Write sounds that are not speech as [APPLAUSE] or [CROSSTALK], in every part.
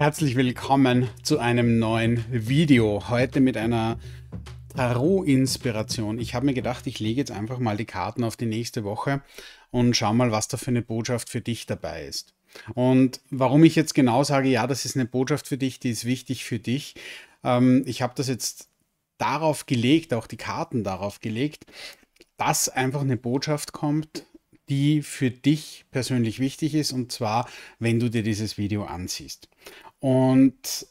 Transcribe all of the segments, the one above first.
Herzlich willkommen zu einem neuen Video. Heute mit einer Tarot-Inspiration. Ich habe mir gedacht, ich lege jetzt einfach mal die Karten auf die nächste Woche und schau mal, was da für eine Botschaft für dich dabei ist. Und warum ich jetzt genau sage, ja, das ist eine Botschaft für dich, die ist wichtig für dich. Ähm, ich habe das jetzt darauf gelegt, auch die Karten darauf gelegt, dass einfach eine Botschaft kommt, die für dich persönlich wichtig ist, und zwar, wenn du dir dieses Video ansiehst. Und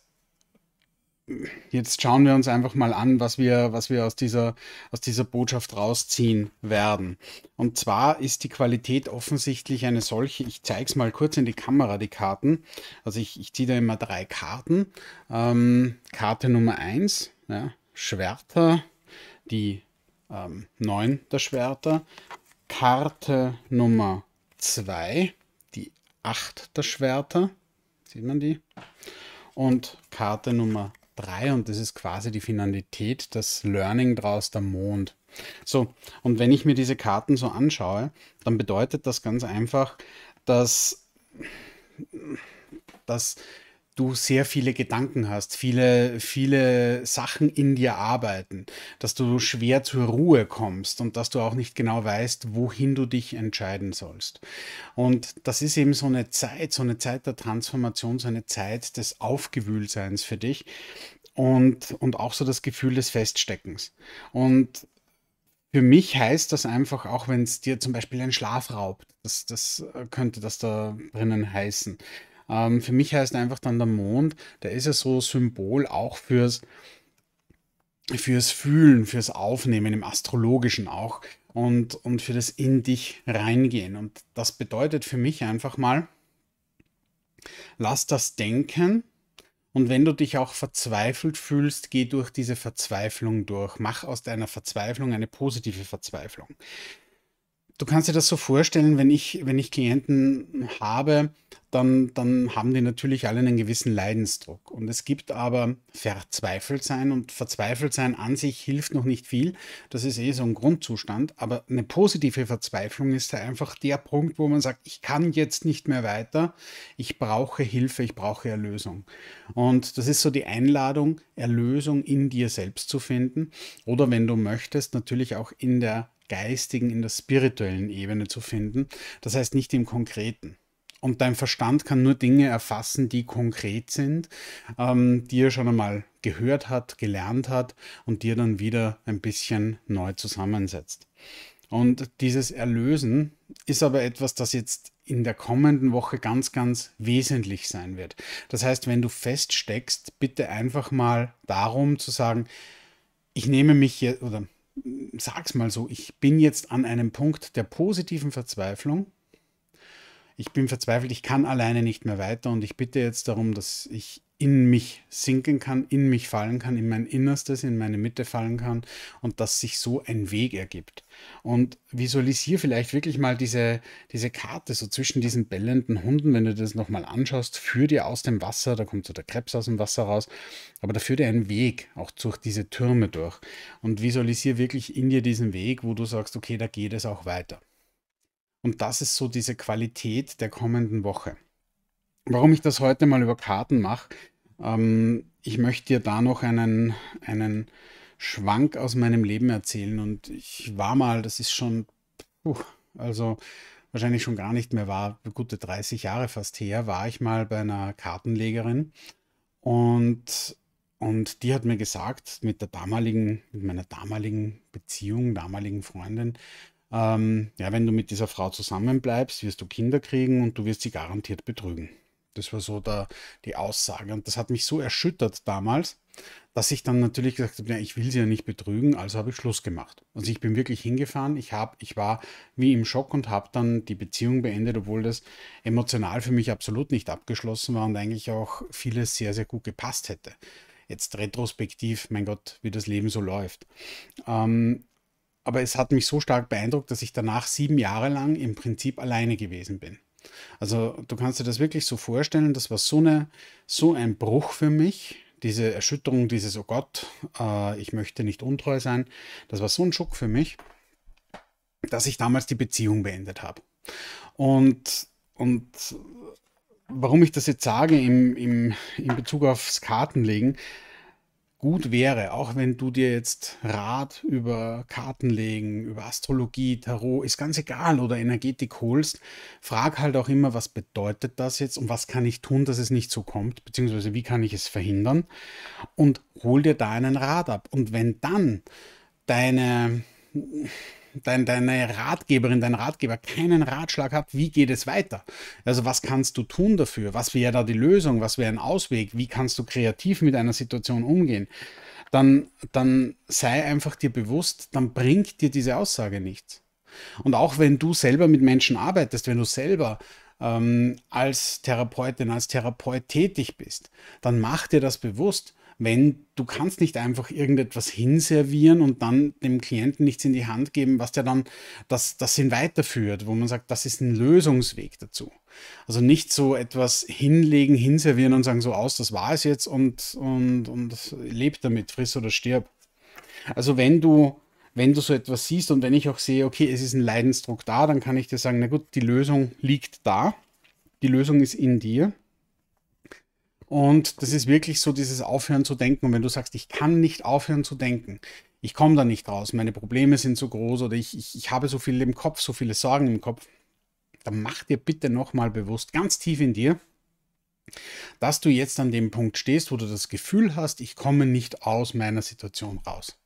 jetzt schauen wir uns einfach mal an, was wir, was wir aus, dieser, aus dieser Botschaft rausziehen werden. Und zwar ist die Qualität offensichtlich eine solche, ich zeige es mal kurz in die Kamera, die Karten. Also ich, ich ziehe da immer drei Karten. Ähm, Karte Nummer 1, ja, Schwerter, die ähm, 9 der Schwerter. Karte Nummer 2, die 8 der Schwerter sieht man die? Und Karte Nummer 3 und das ist quasi die Finalität, das Learning draus, der Mond. So, und wenn ich mir diese Karten so anschaue, dann bedeutet das ganz einfach, dass, dass du sehr viele Gedanken hast, viele, viele Sachen in dir arbeiten, dass du schwer zur Ruhe kommst und dass du auch nicht genau weißt, wohin du dich entscheiden sollst. Und das ist eben so eine Zeit, so eine Zeit der Transformation, so eine Zeit des Aufgewühltseins für dich und, und auch so das Gefühl des Feststeckens. Und für mich heißt das einfach, auch wenn es dir zum Beispiel ein Schlaf raubt, das, das äh, könnte das da drinnen heißen. Ähm, für mich heißt einfach dann der Mond, der ist ja so Symbol auch fürs, fürs Fühlen, fürs Aufnehmen im Astrologischen auch und, und für das in dich reingehen. Und das bedeutet für mich einfach mal, lass das Denken, und wenn du dich auch verzweifelt fühlst, geh durch diese Verzweiflung durch. Mach aus deiner Verzweiflung eine positive Verzweiflung du kannst dir das so vorstellen, wenn ich, wenn ich Klienten habe, dann, dann haben die natürlich alle einen gewissen Leidensdruck. Und es gibt aber verzweifelt sein und verzweifelt sein an sich hilft noch nicht viel. Das ist eh so ein Grundzustand. Aber eine positive Verzweiflung ist da einfach der Punkt, wo man sagt, ich kann jetzt nicht mehr weiter. Ich brauche Hilfe, ich brauche Erlösung. Und das ist so die Einladung, Erlösung in dir selbst zu finden. Oder wenn du möchtest, natürlich auch in der geistigen, in der spirituellen Ebene zu finden. Das heißt nicht im Konkreten. Und dein Verstand kann nur Dinge erfassen, die konkret sind, ähm, die er schon einmal gehört hat, gelernt hat und dir dann wieder ein bisschen neu zusammensetzt. Und dieses Erlösen ist aber etwas, das jetzt in der kommenden Woche ganz, ganz wesentlich sein wird. Das heißt, wenn du feststeckst, bitte einfach mal darum zu sagen, ich nehme mich jetzt, oder sag's mal so, ich bin jetzt an einem Punkt der positiven Verzweiflung. Ich bin verzweifelt, ich kann alleine nicht mehr weiter und ich bitte jetzt darum, dass ich in mich sinken kann, in mich fallen kann, in mein Innerstes, in meine Mitte fallen kann und dass sich so ein Weg ergibt. Und visualisiere vielleicht wirklich mal diese, diese Karte so zwischen diesen bellenden Hunden, wenn du das nochmal anschaust, führ dir aus dem Wasser, da kommt so der Krebs aus dem Wasser raus, aber da führt dir ein Weg auch durch diese Türme durch. Und visualisiere wirklich in dir diesen Weg, wo du sagst, okay, da geht es auch weiter. Und das ist so diese Qualität der kommenden Woche warum ich das heute mal über Karten mache, ähm, ich möchte dir da noch einen, einen Schwank aus meinem Leben erzählen. Und ich war mal, das ist schon, puh, also wahrscheinlich schon gar nicht mehr war, gute 30 Jahre fast her, war ich mal bei einer Kartenlegerin und, und die hat mir gesagt, mit der damaligen, mit meiner damaligen Beziehung, damaligen Freundin, ähm, ja, wenn du mit dieser Frau zusammenbleibst, wirst du Kinder kriegen und du wirst sie garantiert betrügen. Das war so da die Aussage. Und das hat mich so erschüttert damals, dass ich dann natürlich gesagt habe, na, ich will sie ja nicht betrügen, also habe ich Schluss gemacht. Also ich bin wirklich hingefahren, ich, hab, ich war wie im Schock und habe dann die Beziehung beendet, obwohl das emotional für mich absolut nicht abgeschlossen war und eigentlich auch vieles sehr, sehr gut gepasst hätte. Jetzt retrospektiv, mein Gott, wie das Leben so läuft. Ähm, aber es hat mich so stark beeindruckt, dass ich danach sieben Jahre lang im Prinzip alleine gewesen bin. Also du kannst dir das wirklich so vorstellen, das war so, eine, so ein Bruch für mich, diese Erschütterung, dieses Oh Gott, äh, ich möchte nicht untreu sein, das war so ein Schock für mich, dass ich damals die Beziehung beendet habe. Und, und warum ich das jetzt sage im, im, in Bezug aufs Kartenlegen, gut wäre, auch wenn du dir jetzt Rat über Karten legen, über Astrologie, Tarot, ist ganz egal, oder Energetik holst, frag halt auch immer, was bedeutet das jetzt und was kann ich tun, dass es nicht so kommt, beziehungsweise wie kann ich es verhindern und hol dir da einen Rat ab. Und wenn dann deine dein, deine Ratgeberin, dein Ratgeber keinen Ratschlag hat, wie geht es weiter? Also was kannst du tun dafür? Was wäre da die Lösung? Was wäre ein Ausweg? Wie kannst du kreativ mit einer Situation umgehen? Dann, dann sei einfach dir bewusst, dann bringt dir diese Aussage nichts. Und auch wenn du selber mit Menschen arbeitest, wenn du selber ähm, als Therapeutin, als Therapeut tätig bist, dann mach dir das bewusst wenn du kannst nicht einfach irgendetwas hinservieren und dann dem Klienten nichts in die Hand geben, was der dann das, das hin weiterführt, wo man sagt, das ist ein Lösungsweg dazu. Also nicht so etwas hinlegen, hinservieren und sagen, so aus, das war es jetzt und, und, und leb damit, friss oder stirb. Also wenn du wenn du so etwas siehst und wenn ich auch sehe, okay, es ist ein Leidensdruck da, dann kann ich dir sagen, na gut, die Lösung liegt da, die Lösung ist in dir und das ist wirklich so dieses Aufhören zu denken. Und wenn du sagst, ich kann nicht aufhören zu denken, ich komme da nicht raus, meine Probleme sind so groß oder ich, ich, ich habe so viel im Kopf, so viele Sorgen im Kopf, dann mach dir bitte nochmal bewusst, ganz tief in dir, dass du jetzt an dem Punkt stehst, wo du das Gefühl hast, ich komme nicht aus meiner Situation raus.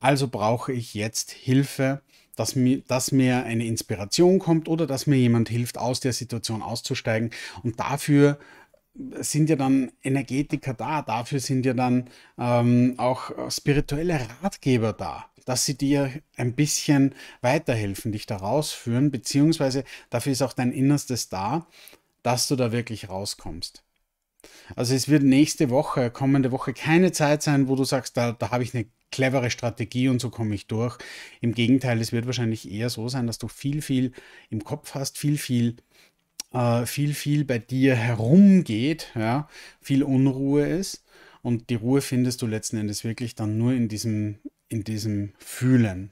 Also brauche ich jetzt Hilfe, dass mir, dass mir eine Inspiration kommt oder dass mir jemand hilft, aus der Situation auszusteigen. Und dafür sind ja dann Energetiker da, dafür sind ja dann ähm, auch äh, spirituelle Ratgeber da, dass sie dir ein bisschen weiterhelfen, dich da rausführen, beziehungsweise dafür ist auch dein Innerstes da, dass du da wirklich rauskommst. Also es wird nächste Woche, kommende Woche keine Zeit sein, wo du sagst, da, da habe ich eine clevere Strategie und so komme ich durch. Im Gegenteil, es wird wahrscheinlich eher so sein, dass du viel, viel im Kopf hast, viel, viel äh, viel, viel bei dir herumgeht, ja, viel Unruhe ist. Und die Ruhe findest du letzten Endes wirklich dann nur in diesem, in diesem Fühlen.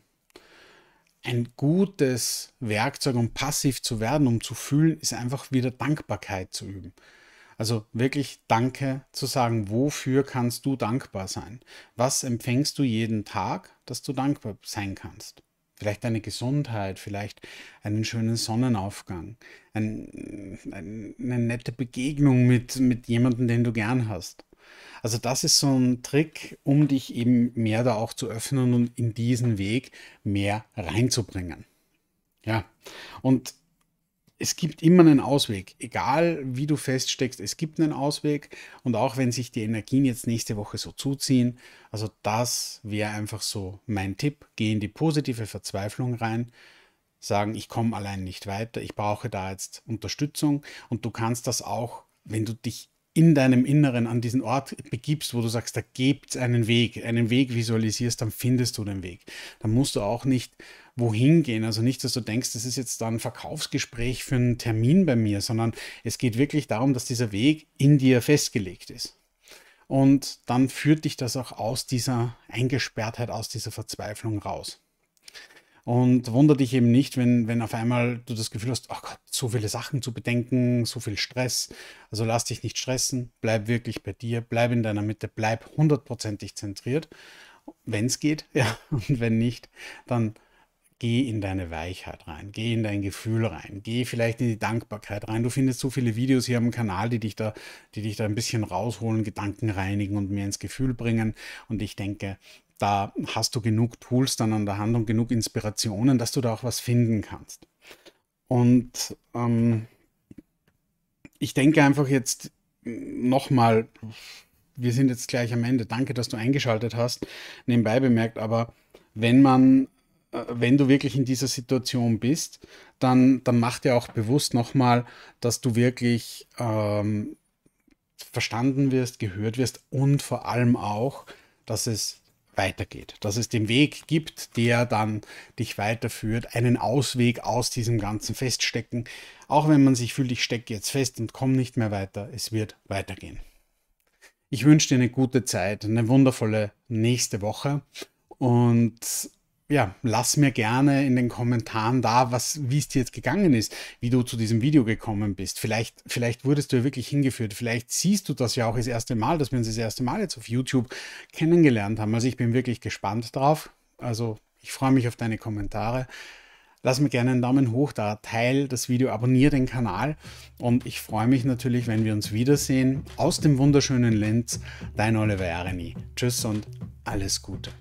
Ein gutes Werkzeug, um passiv zu werden, um zu fühlen, ist einfach wieder Dankbarkeit zu üben. Also wirklich Danke zu sagen, wofür kannst du dankbar sein? Was empfängst du jeden Tag, dass du dankbar sein kannst? vielleicht deine Gesundheit, vielleicht einen schönen Sonnenaufgang, ein, ein, eine nette Begegnung mit, mit jemandem, den du gern hast. Also das ist so ein Trick, um dich eben mehr da auch zu öffnen und in diesen Weg mehr reinzubringen. Ja, und es gibt immer einen Ausweg. Egal wie du feststeckst, es gibt einen Ausweg. Und auch wenn sich die Energien jetzt nächste Woche so zuziehen, also das wäre einfach so mein Tipp. Geh in die positive Verzweiflung rein. Sagen, ich komme allein nicht weiter, ich brauche da jetzt Unterstützung. Und du kannst das auch, wenn du dich in deinem Inneren an diesen Ort begibst, wo du sagst, da gibt es einen Weg, einen Weg visualisierst, dann findest du den Weg. Dann musst du auch nicht wohin gehen. Also nicht, dass du denkst, das ist jetzt dann ein Verkaufsgespräch für einen Termin bei mir, sondern es geht wirklich darum, dass dieser Weg in dir festgelegt ist. Und dann führt dich das auch aus dieser Eingesperrtheit, aus dieser Verzweiflung raus. Und wundere dich eben nicht, wenn, wenn auf einmal du das Gefühl hast, oh Gott, so viele Sachen zu bedenken, so viel Stress. Also lass dich nicht stressen, bleib wirklich bei dir, bleib in deiner Mitte, bleib hundertprozentig zentriert, wenn es geht, [LAUGHS] ja, und wenn nicht, dann geh in deine Weichheit rein, geh in dein Gefühl rein, geh vielleicht in die Dankbarkeit rein. Du findest so viele Videos hier am Kanal, die dich da, die dich da ein bisschen rausholen, Gedanken reinigen und mehr ins Gefühl bringen. Und ich denke, da hast du genug Tools dann an der Hand und genug Inspirationen, dass du da auch was finden kannst. Und ähm, ich denke einfach jetzt nochmal, wir sind jetzt gleich am Ende. Danke, dass du eingeschaltet hast. Nebenbei bemerkt, aber wenn man, äh, wenn du wirklich in dieser Situation bist, dann, dann mach dir auch bewusst nochmal, dass du wirklich ähm, verstanden wirst, gehört wirst und vor allem auch, dass es weitergeht, dass es den Weg gibt, der dann dich weiterführt, einen Ausweg aus diesem ganzen Feststecken, auch wenn man sich fühlt, ich stecke jetzt fest und komme nicht mehr weiter, es wird weitergehen. Ich wünsche dir eine gute Zeit, eine wundervolle nächste Woche und ja, lass mir gerne in den Kommentaren da, was, wie es dir jetzt gegangen ist, wie du zu diesem Video gekommen bist. Vielleicht, vielleicht wurdest du ja wirklich hingeführt. Vielleicht siehst du das ja auch das erste Mal, dass wir uns das erste Mal jetzt auf YouTube kennengelernt haben. Also ich bin wirklich gespannt drauf. Also ich freue mich auf deine Kommentare. Lass mir gerne einen Daumen hoch da, teil das Video, abonniere den Kanal und ich freue mich natürlich, wenn wir uns wiedersehen aus dem wunderschönen Linz. Dein Oliver Areni. Tschüss und alles Gute.